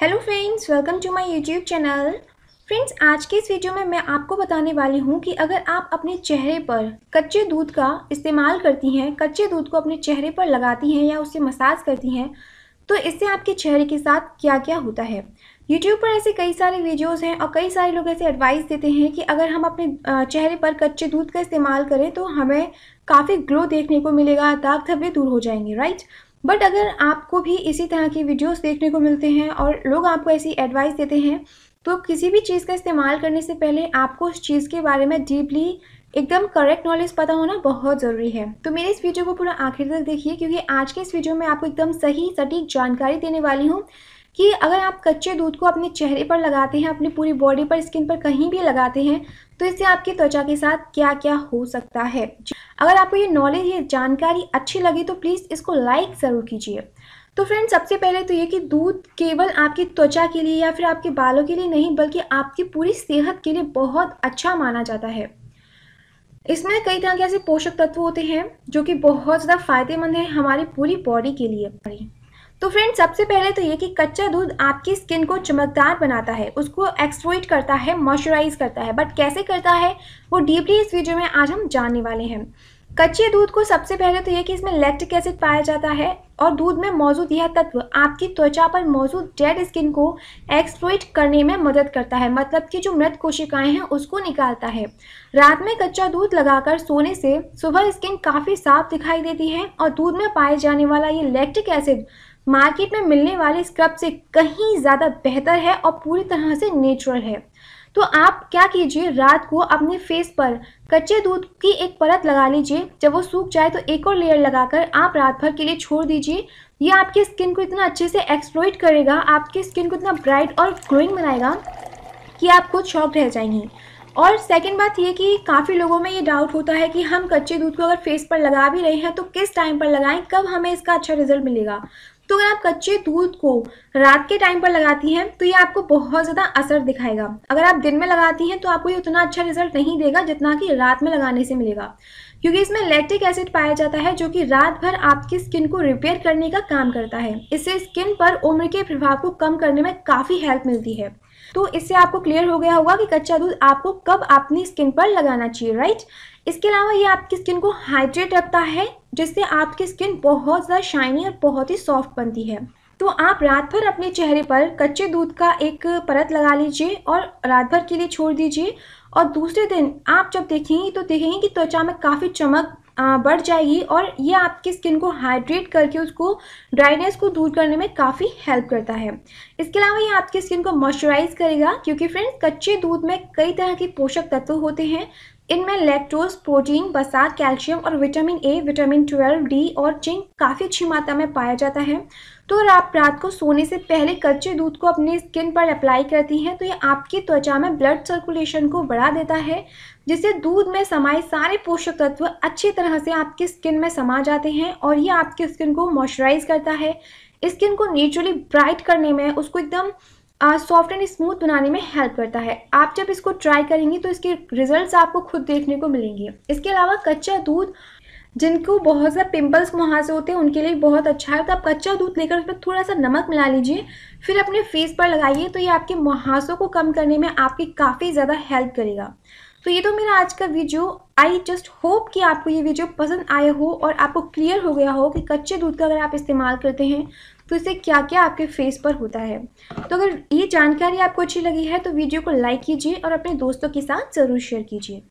hello friends welcome to my YouTube channel friends आज के इस वीडियो में मैं आपको बताने वाली हूँ कि अगर आप अपने चेहरे पर कच्चे दूध का इस्तेमाल करती हैं कच्चे दूध को अपने चेहरे पर लगाती हैं या उसे मसाज करती हैं तो इससे आपके चेहरे के साथ क्या क्या होता है यूट्यूब पर ऐसे कई सारे वीडियोस हैं और कई सारे लोग ऐसे एडवाइस देते हैं कि अगर हम अपने चेहरे पर कच्चे दूध का इस्तेमाल करें तो हमें काफ़ी ग्लो देखने को मिलेगा दाग धब्बे दूर हो जाएंगे राइट बट अगर आपको भी इसी तरह की वीडियोस देखने को मिलते हैं और लोग आपको ऐसी एडवाइस देते हैं तो किसी भी चीज़ का इस्तेमाल करने से पहले आपको उस चीज़ के बारे में डीपली एकदम करेक्ट नॉलेज पता होना बहुत ज़रूरी है तो मेरे इस वीडियो को पूरा आखिर तक देखिए क्योंकि आज के इस वीडियो में आपको एकदम सही सटीक जानकारी देने वाली हूँ कि अगर आप कच्चे दूध को अपने चेहरे पर लगाते हैं अपनी पूरी बॉडी पर स्किन पर कहीं भी लगाते हैं तो इससे आपकी त्वचा के साथ क्या क्या हो सकता है अगर आपको ये नॉलेज ये जानकारी अच्छी लगी तो प्लीज़ इसको लाइक ज़रूर कीजिए तो फ्रेंड सबसे पहले तो ये कि दूध केवल आपकी त्वचा के लिए या फिर आपके बालों के लिए नहीं बल्कि आपकी पूरी सेहत के लिए बहुत अच्छा माना जाता है इसमें कई तरह के ऐसे पोषक तत्व होते हैं जो कि बहुत ज़्यादा फायदेमंद है हमारी पूरी बॉडी के लिए तो फ्रेंड्स सबसे पहले तो ये कि कच्चा दूध आपकी स्किन को चमकदार बनाता है उसको एक्सट्रोइट करता है मॉइस्चराइज करता है बट कैसे करता है वो डीपली इस वीडियो में आज हम जानने वाले हैं कच्चे दूध को सबसे पहले तो ये कि इसमें लैक्टिक एसिड पाया जाता है और दूध में मौजूद यह तत्व आपकी त्वचा पर मौजूद डेड स्किन को एक्सप्लोइट करने में मदद करता है मतलब कि जो मृत कोशिकाएं हैं उसको निकालता है रात में कच्चा दूध लगाकर सोने से सुबह स्किन काफ़ी साफ दिखाई देती है और दूध में पाए जाने वाला ये लैक्टिक एसिड मार्केट में मिलने वाले स्क्रब से कहीं ज़्यादा बेहतर है और पूरी तरह से नेचुरल है तो आप क्या कीजिए रात को अपने फेस पर कच्चे दूध की एक परत लगा लीजिए जब वो सूख जाए तो एक और लेयर लगाकर आप रात भर के लिए छोड़ दीजिए ये आपके स्किन को इतना अच्छे से एक्सप्लोइट करेगा आपके स्किन को इतना ब्राइट और ग्लोइंग बनाएगा कि आप खुद शॉक रह जाएंगी और सेकेंड बात ये कि काफ़ी लोगों में ये डाउट होता है कि हम कच्चे दूध को अगर फेस पर लगा भी रहे हैं तो किस टाइम पर लगाएं कब हमें इसका अच्छा रिजल्ट मिलेगा तो अगर आप कच्चे दूध को रात के टाइम पर लगाती हैं तो ये आपको बहुत ज़्यादा असर दिखाएगा अगर आप दिन में लगाती हैं तो आपको ये उतना अच्छा रिजल्ट नहीं देगा जितना कि रात में लगाने से मिलेगा क्योंकि इसमें लैक्टिक एसिड पाया जाता है जो कि रात भर आपकी स्किन को रिपेयर करने का काम करता है इससे स्किन पर उम्र के प्रभाव को कम करने में काफ़ी हेल्प मिलती है तो इससे आपको क्लियर हो गया होगा कि कच्चा दूध आपको कब अपनी स्किन पर लगाना चाहिए राइट इसके अलावा ये आपकी स्किन को हाइड्रेट रखता है जिससे आपकी स्किन बहुत ज़्यादा शाइनी और बहुत ही सॉफ्ट बनती है तो आप रात भर अपने चेहरे पर कच्चे दूध का एक परत लगा लीजिए और रात भर के लिए छोड़ दीजिए और दूसरे दिन आप जब देखेंगे तो देखेंगे कि त्वचा में काफ़ी चमक बढ़ जाएगी और ये आपकी स्किन को हाइड्रेट करके उसको ड्राइनेस को दूर करने में काफ़ी हेल्प करता है इसके अलावा ये आपकी स्किन को मॉइस्चराइज करेगा क्योंकि फ्रेंड्स कच्चे दूध में कई तरह के पोषक तत्व होते हैं इनमें लैक्टोज प्रोटीन बसा कैल्शियम और vitamin A vitamin twelve D और जिंक काफ़ी अच्छी मात्रा में पाया जाता है तो अगर आप रात को सोने से पहले कच्चे दूध को अपनी स्किन पर अप्लाई करती हैं तो ये आपकी त्वचा में ब्लड सर्कुलेशन को बढ़ा देता है जिससे दूध में समाये सारे पोषक तत्व अच्छी तरह से आपकी स्किन में समा जाते हैं और ये आपकी स्किन को मॉइस्चराइज करता है स्किन को नेचुरली ब्राइट करने में उसको एकदम सॉफ्ट एंड स्मूथ बनाने में हेल्प करता है आप जब इसको ट्राई करेंगी तो इसके रिजल्ट्स आपको खुद देखने को मिलेंगे इसके अलावा कच्चा दूध जिनको बहुत ज़्यादा पिंपल्स वहाँ से होते हैं उनके लिए बहुत अच्छा है तो आप कच्चा दूध लेकर उसमें थोड़ा सा नमक मिला लीजिए फिर अपने फेस पर लगाइए तो ये आपके मुहासों को कम करने में आपकी काफ़ी ज़्यादा हेल्प करेगा तो ये तो मेरा आज का वीडियो आई जस्ट होप कि आपको ये वीडियो पसंद आया हो और आपको क्लियर हो गया हो कि कच्चे दूध का अगर आप इस्तेमाल करते हैं तो इससे क्या क्या आपके फेस पर होता है तो अगर ये जानकारी आपको अच्छी लगी है तो वीडियो को लाइक कीजिए और अपने दोस्तों के साथ ज़रूर शेयर कीजिए